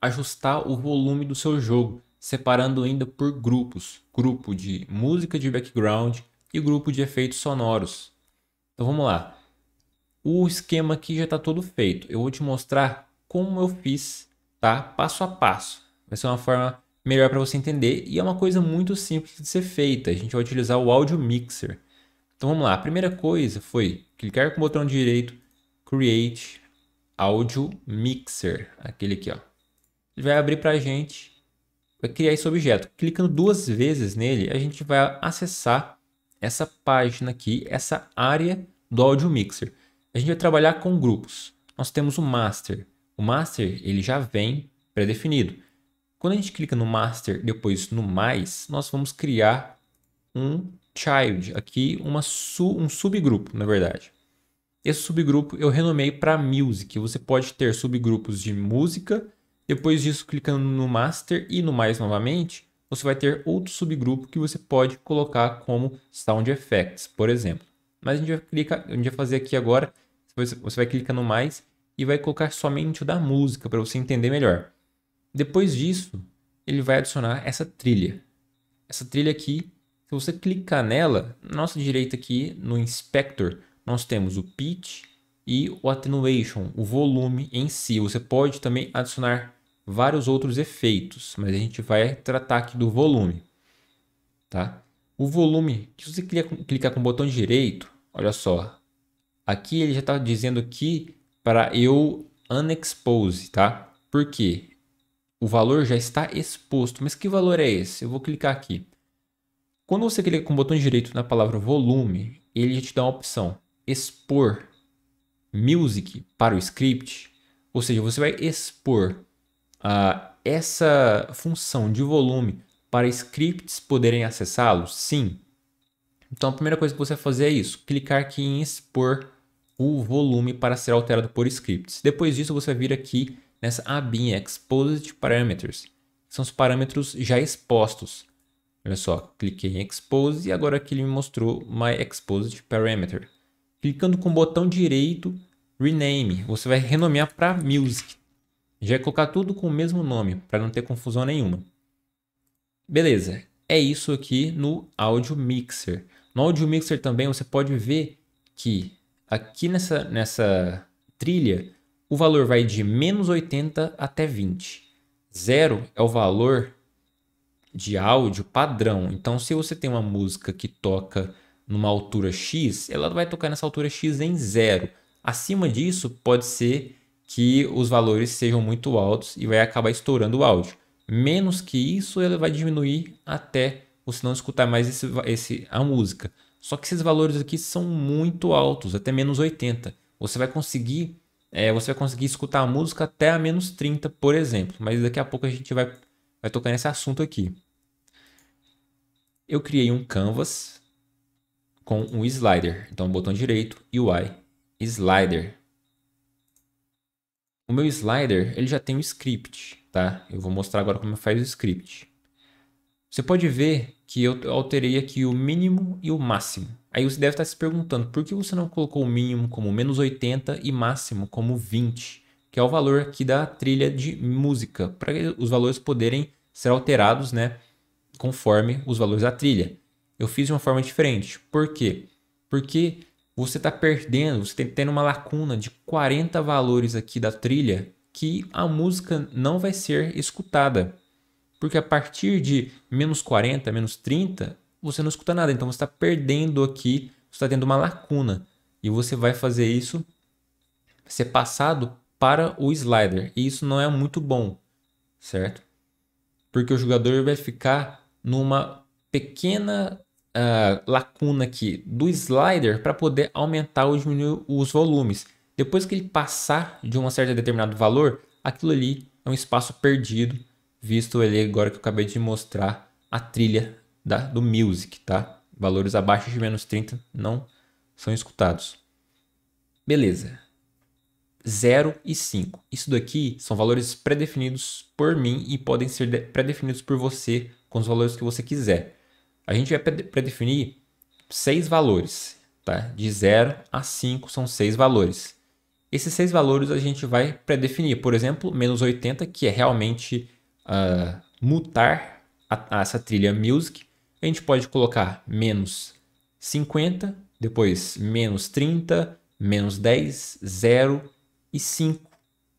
ajustar o volume do seu jogo, separando ainda por grupos: grupo de música de background e grupo de efeitos sonoros. Então vamos lá. O esquema aqui já está todo feito. Eu vou te mostrar como eu fiz, tá? Passo a passo. Vai ser uma forma melhor para você entender e é uma coisa muito simples de ser feita. A gente vai utilizar o áudio mixer. Então vamos lá. A primeira coisa foi clicar com o botão direito, create áudio mixer, aquele aqui, ó ele vai abrir para a gente, vai criar esse objeto. Clicando duas vezes nele, a gente vai acessar essa página aqui, essa área do Audio Mixer. A gente vai trabalhar com grupos. Nós temos o Master. O Master ele já vem pré-definido. Quando a gente clica no Master, depois no mais, nós vamos criar um Child, aqui uma su um subgrupo, na verdade. Esse subgrupo eu renomei para Music. Você pode ter subgrupos de música, depois disso, clicando no master e no mais novamente, você vai ter outro subgrupo que você pode colocar como sound effects, por exemplo. Mas a gente vai, clicar, a gente vai fazer aqui agora, você vai clicar no mais e vai colocar somente o da música para você entender melhor. Depois disso, ele vai adicionar essa trilha. Essa trilha aqui, se você clicar nela, na nossa direita aqui no inspector, nós temos o pitch e o attenuation, o volume em si. Você pode também adicionar vários outros efeitos, mas a gente vai tratar aqui do volume, tá? O volume, se você clicar com o botão direito, olha só, aqui ele já está dizendo que para eu unexpose, tá? Por quê? O valor já está exposto, mas que valor é esse? Eu vou clicar aqui. Quando você clica com o botão direito na palavra volume, ele já te dá uma opção, expor music para o script, ou seja, você vai expor ah, essa função de volume para scripts poderem acessá-lo? Sim. Então a primeira coisa que você vai fazer é isso, clicar aqui em expor o volume para ser alterado por scripts. Depois disso você vai vir aqui nessa abinha Exposed Parameters, são os parâmetros já expostos. Olha só, cliquei em Expose e agora aqui ele me mostrou My Exposed Parameter. Clicando com o botão direito, Rename, você vai renomear para Music. Já ia é colocar tudo com o mesmo nome, para não ter confusão nenhuma. Beleza, é isso aqui no Audio Mixer. No Audio Mixer também você pode ver que aqui nessa, nessa trilha o valor vai de menos 80 até 20. Zero é o valor de áudio padrão. Então, se você tem uma música que toca numa altura X, ela vai tocar nessa altura X em zero. Acima disso, pode ser que os valores sejam muito altos e vai acabar estourando o áudio. Menos que isso, ele vai diminuir até você não escutar mais esse, esse, a música. Só que esses valores aqui são muito altos, até menos 80. Você vai conseguir é, você vai conseguir escutar a música até a menos 30, por exemplo. Mas daqui a pouco a gente vai, vai tocar nesse assunto aqui. Eu criei um canvas com um slider. Então, botão direito, UI, slider. O meu slider, ele já tem um script, tá? Eu vou mostrar agora como faz o script. Você pode ver que eu alterei aqui o mínimo e o máximo. Aí você deve estar se perguntando, por que você não colocou o mínimo como menos 80 e máximo como 20? Que é o valor aqui da trilha de música, para os valores poderem ser alterados, né? Conforme os valores da trilha. Eu fiz de uma forma diferente. Por quê? Porque você está perdendo, você está tendo uma lacuna de 40 valores aqui da trilha que a música não vai ser escutada. Porque a partir de menos 40, menos 30, você não escuta nada. Então você está perdendo aqui, você está tendo uma lacuna. E você vai fazer isso ser passado para o slider. E isso não é muito bom, certo? Porque o jogador vai ficar numa pequena uh, lacuna aqui do slider para poder aumentar ou diminuir os volumes. Depois que ele passar de um certo determinado valor, aquilo ali é um espaço perdido, visto ele agora que eu acabei de mostrar a trilha da, do Music, tá? Valores abaixo de menos 30 não são escutados. Beleza. 0 e 5. Isso daqui são valores pré-definidos por mim e podem ser pré-definidos por você com os valores que você quiser. A gente vai predefinir seis valores, tá? De 0 a 5 são seis valores. Esses seis valores a gente vai predefinir. Por exemplo, menos 80, que é realmente uh, mutar a, a essa trilha music. A gente pode colocar menos 50, depois menos 30, menos 10, 0 e 5.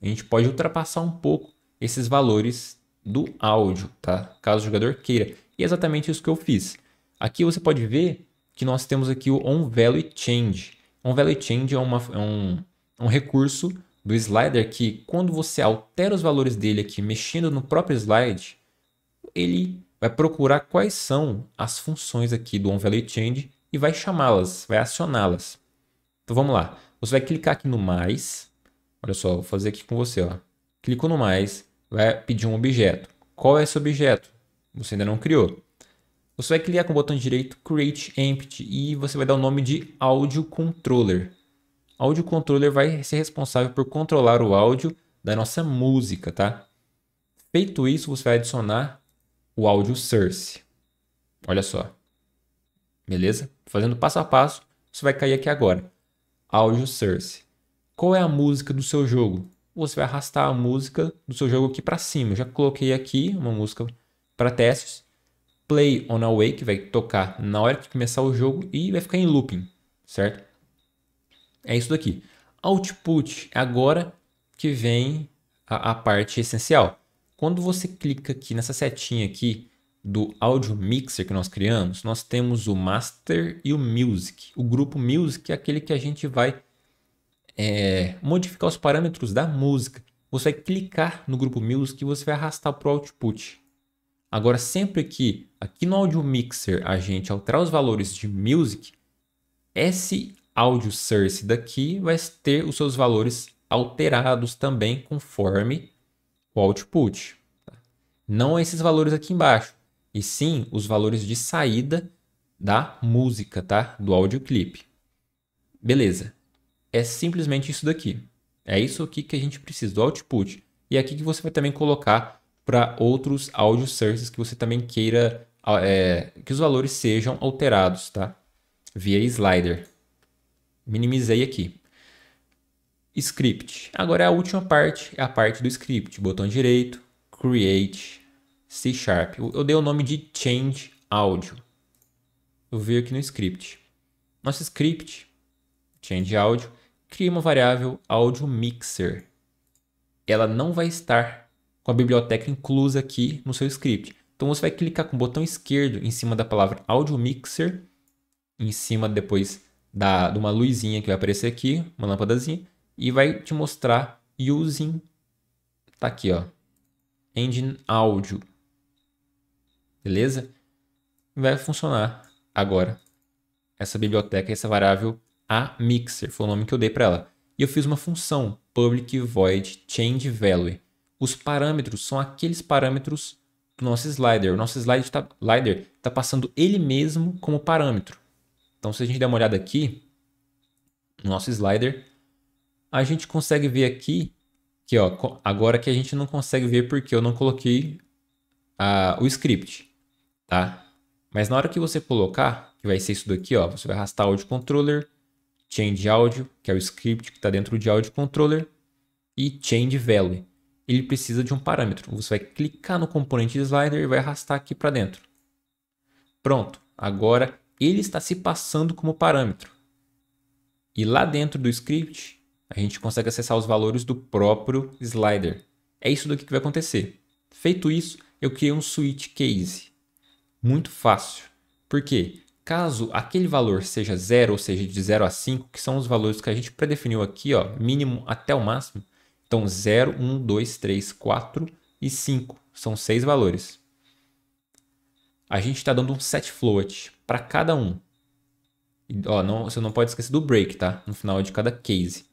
A gente pode ultrapassar um pouco esses valores do áudio, tá? Caso o jogador queira. E é exatamente isso que eu fiz. Aqui você pode ver que nós temos aqui o On Value Change. On Value Change é, uma, é um, é um recurso do slider que quando você altera os valores dele aqui, mexendo no próprio slide, ele vai procurar quais são as funções aqui do OnValue Change e vai chamá-las, vai acioná-las. Então vamos lá. Você vai clicar aqui no mais. Olha só, vou fazer aqui com você. Ó. Clicou no mais, vai pedir um objeto. Qual é esse objeto? você ainda não criou. Você vai clicar com o botão direito Create Empty e você vai dar o nome de Audio Controller. Audio Controller vai ser responsável por controlar o áudio da nossa música, tá? Feito isso, você vai adicionar o áudio source. Olha só. Beleza? Fazendo passo a passo, você vai cair aqui agora. Áudio source. Qual é a música do seu jogo? Você vai arrastar a música do seu jogo aqui para cima. Eu já coloquei aqui uma música para testes. Play on away, que vai tocar na hora que começar o jogo e vai ficar em looping, certo? É isso daqui. Output, é agora que vem a, a parte essencial. Quando você clica aqui nessa setinha aqui do áudio mixer que nós criamos, nós temos o master e o music. O grupo music é aquele que a gente vai é, modificar os parâmetros da música. Você vai clicar no grupo music e você vai arrastar para o output. Agora, sempre que aqui no Audio Mixer a gente alterar os valores de Music, esse Audio Source daqui vai ter os seus valores alterados também conforme o output. Tá? Não esses valores aqui embaixo, e sim os valores de saída da música, tá? Do clip Beleza. É simplesmente isso daqui. É isso aqui que a gente precisa, do output. E é aqui que você vai também colocar para outros audio sources que você também queira ah, é, que os valores sejam alterados, tá? Via slider. Minimizei aqui. Script. Agora é a última parte, é a parte do script. Botão direito, create, C Sharp. Eu dei o nome de change áudio. Eu venho aqui no script. Nosso script, change áudio, cria uma variável audio mixer. Ela não vai estar com a biblioteca inclusa aqui no seu script. Então você vai clicar com o botão esquerdo em cima da palavra Audio Mixer, em cima depois da, de uma luzinha que vai aparecer aqui, uma lâmpadazinha, e vai te mostrar Using, tá aqui ó, Engine Audio, beleza? Vai funcionar agora essa biblioteca, essa variável a mixer, foi o nome que eu dei para ela. E eu fiz uma função public void change value os parâmetros são aqueles parâmetros do nosso slider. O nosso tá, slider está passando ele mesmo como parâmetro. Então, se a gente der uma olhada aqui, no nosso slider, a gente consegue ver aqui, que ó, agora que a gente não consegue ver porque eu não coloquei a, o script, tá? Mas na hora que você colocar, que vai ser isso daqui, ó, você vai arrastar Audio Controller, Change Audio, que é o script que está dentro de Audio Controller, e Change Value ele precisa de um parâmetro. Você vai clicar no componente slider e vai arrastar aqui para dentro. Pronto, agora ele está se passando como parâmetro. E lá dentro do script, a gente consegue acessar os valores do próprio slider. É isso daqui que vai acontecer. Feito isso, eu criei um switch case. Muito fácil. porque Caso aquele valor seja 0, ou seja, de 0 a 5, que são os valores que a gente predefiniu aqui, ó, mínimo até o máximo, então, 0, 1, 2, 3, 4 e 5 são seis valores. A gente está dando um set float para cada um. E, ó, não, você não pode esquecer do break, tá? No final de cada case.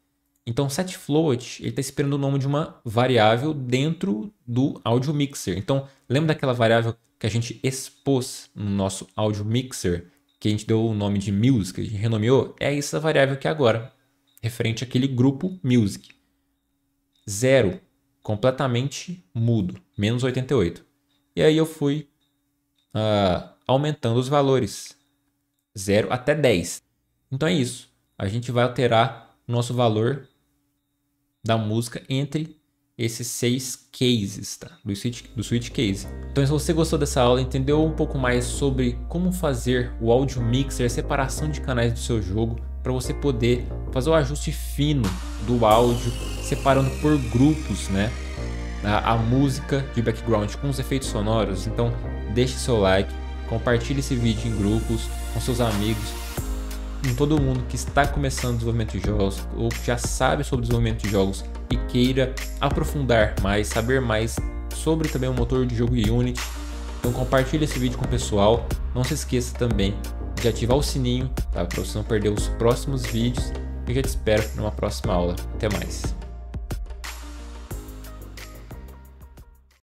Então, set float, ele está esperando o nome de uma variável dentro do audio mixer. Então, lembra daquela variável que a gente expôs no nosso audio mixer, que a gente deu o nome de music, a gente renomeou? É essa variável aqui agora, referente àquele grupo music. Zero, completamente mudo, menos 88. E aí eu fui uh, aumentando os valores, 0 até 10. Então é isso. A gente vai alterar o nosso valor da música entre esses seis cases tá? do, switch, do switch case. Então, se você gostou dessa aula, entendeu um pouco mais sobre como fazer o áudio mixer, a separação de canais do seu jogo, para você poder fazer o ajuste fino do áudio separando por grupos, né? A, a música de background com os efeitos sonoros. Então, deixe seu like, compartilhe esse vídeo em grupos, com seus amigos, com todo mundo que está começando o desenvolvimento de jogos ou que já sabe sobre desenvolvimento de jogos e queira aprofundar mais, saber mais sobre também o motor de jogo Unity. Então compartilhe esse vídeo com o pessoal. Não se esqueça também de ativar o sininho tá? para você não perder os próximos vídeos. Eu já te espero numa próxima aula. Até mais!